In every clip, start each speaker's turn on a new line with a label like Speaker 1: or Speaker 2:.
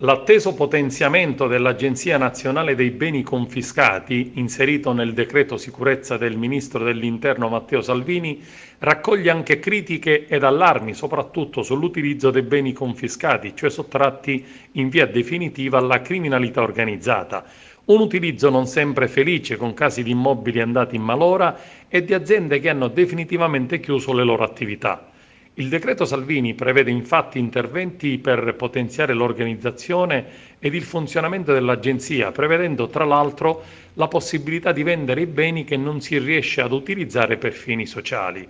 Speaker 1: L'atteso potenziamento dell'Agenzia nazionale dei beni confiscati, inserito nel decreto sicurezza del ministro dell'Interno Matteo Salvini, raccoglie anche critiche ed allarmi, soprattutto sull'utilizzo dei beni confiscati, cioè sottratti in via definitiva alla criminalità organizzata. Un utilizzo non sempre felice, con casi di immobili andati in malora e di aziende che hanno definitivamente chiuso le loro attività. Il decreto Salvini prevede infatti interventi per potenziare l'organizzazione ed il funzionamento dell'agenzia, prevedendo tra l'altro la possibilità di vendere i beni che non si riesce ad utilizzare per fini sociali.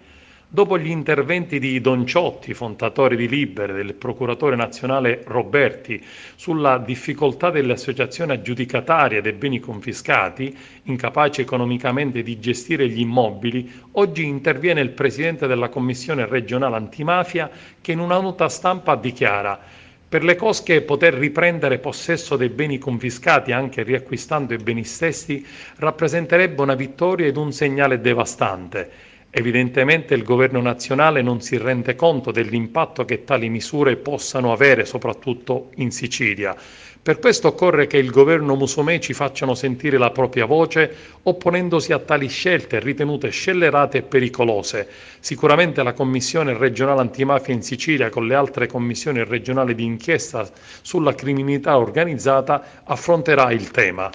Speaker 1: Dopo gli interventi di Don Ciotti, fondatore di Libere, del procuratore nazionale Roberti, sulla difficoltà delle associazioni aggiudicatarie dei beni confiscati, incapaci economicamente di gestire gli immobili, oggi interviene il presidente della commissione regionale antimafia che in una nota stampa dichiara per le cosche poter riprendere possesso dei beni confiscati anche riacquistando i beni stessi rappresenterebbe una vittoria ed un segnale devastante. Evidentemente il governo nazionale non si rende conto dell'impatto che tali misure possano avere, soprattutto in Sicilia. Per questo occorre che il governo Musumeci facciano sentire la propria voce opponendosi a tali scelte ritenute scellerate e pericolose. Sicuramente la Commissione regionale antimafia in Sicilia con le altre commissioni regionali di inchiesta sulla criminalità organizzata affronterà il tema.